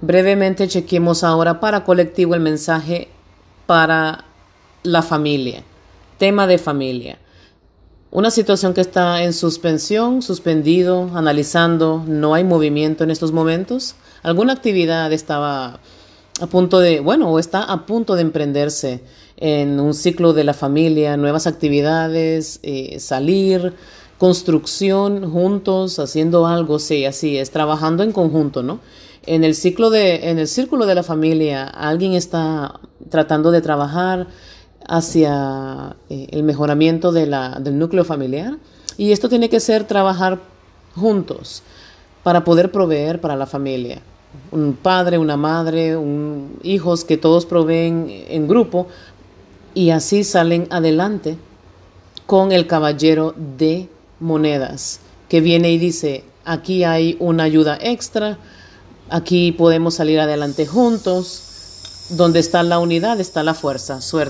Brevemente chequemos ahora para colectivo el mensaje para la familia. Tema de familia. Una situación que está en suspensión, suspendido, analizando, no hay movimiento en estos momentos. Alguna actividad estaba a punto de, bueno, o está a punto de emprenderse en un ciclo de la familia, nuevas actividades, eh, salir, construcción juntos, haciendo algo, sí, así es, trabajando en conjunto, ¿no? En el ciclo de, en el círculo de la familia, alguien está tratando de trabajar hacia eh, el mejoramiento de la, del núcleo familiar y esto tiene que ser trabajar juntos para poder proveer para la familia. Un padre, una madre, un, hijos que todos proveen en grupo y así salen adelante con el caballero de monedas, que viene y dice, aquí hay una ayuda extra, aquí podemos salir adelante juntos, donde está la unidad está la fuerza, suerte.